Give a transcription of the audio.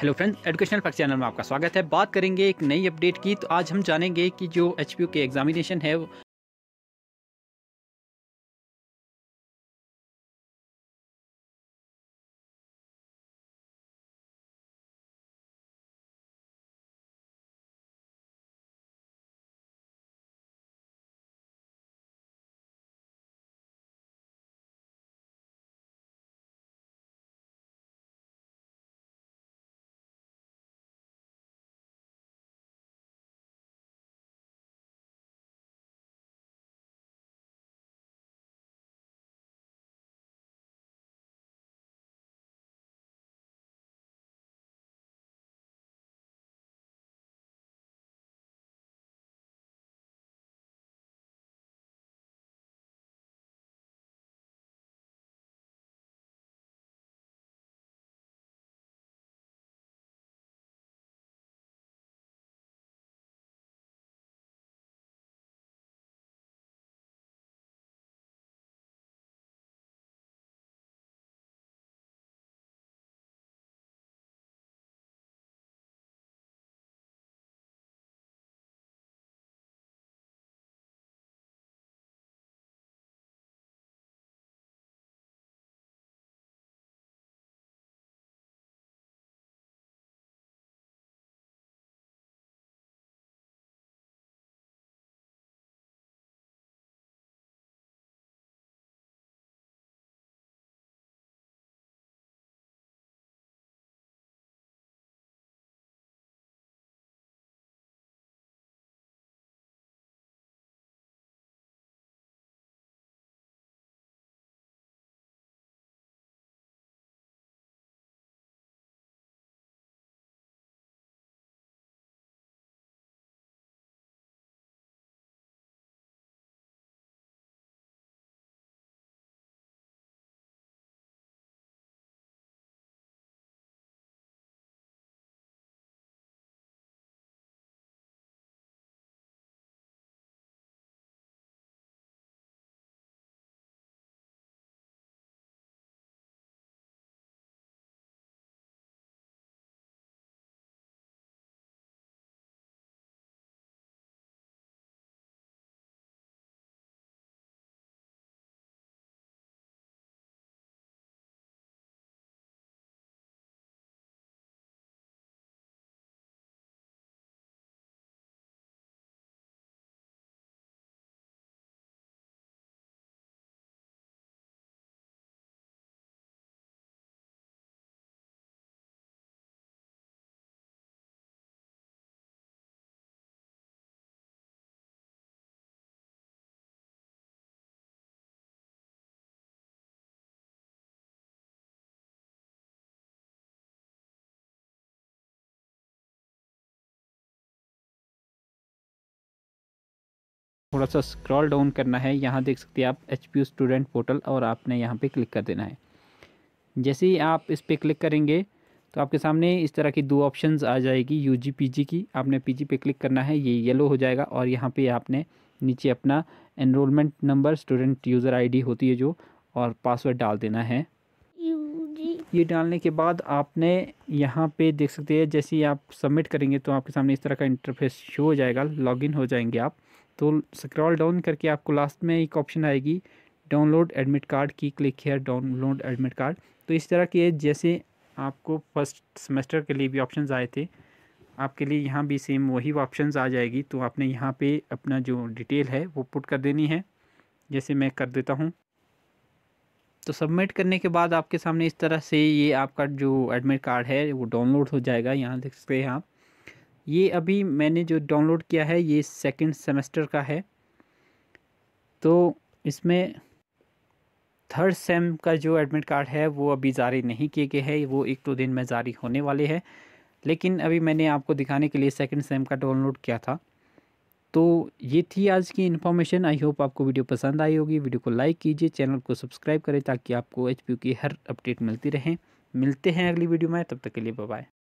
hello friend educational fact channel में आपका स्वागत है बात करेंगे एक नई अपडेट की तो आज हम जानेंगे कि जो एच के एग्जामिनेशन है थोड़ा सा स्क्रॉल डाउन करना है यहाँ देख सकते हैं आप एच स्टूडेंट पोर्टल और आपने यहाँ पर क्लिक कर देना है जैसे ही आप इस पर क्लिक करेंगे तो आपके सामने इस तरह की दो ऑप्शन आ जाएगी यू जी पी जी की आपने पी जी पे क्लिक करना है ये येलो हो जाएगा और यहाँ पर आपने नीचे अपना enrolment number student user I होती है जो और पासवर्ड डाल देना है ये डालने के बाद आपने यहाँ पे देख सकते हैं जैसे ही आप सबमिट करेंगे तो आपके सामने इस तरह का इंटरफेस शो हो जाएगा लॉगिन हो जाएंगे आप तो स्क्रॉल डाउन करके आपको लास्ट में एक ऑप्शन आएगी डाउनलोड एडमिट कार्ड की click here download admit card तो इस तरह के जैसे आपको फर्स्ट सेमेस्टर के लिए भी ऑप्शन आए थे आपके लिए यहाँ भी सेम वही ऑप्शन आ जाएगी तो आपने यहाँ पर अपना जो डिटेल है वो पुट कर देनी है जैसे मैं कर देता हूँ तो सबमिट करने के बाद आपके सामने इस तरह से ये आपका जो एडमिट कार्ड है वो डाउनलोड हो जाएगा यहाँ देख सकते हैं आप ये अभी मैंने जो डाउनलोड किया है ये सेकंड सेमेस्टर का है तो इसमें थर्ड सेम का जो एडमिट कार्ड है वो अभी जारी नहीं किए गए हैं वो एक दो दिन में जारी होने वाले हैं लेकिन अभी मैंने आपको दिखाने के लिए सेकंड सेम का डाउनलोड किया था तो ये थी आज की इन्फॉर्मेशन आई होप आपको वीडियो पसंद आई होगी वीडियो को लाइक कीजिए चैनल को सब्सक्राइब करें ताकि आपको एच की हर अपडेट मिलती रहें मिलते हैं अगली वीडियो में तब तक के लिए बाय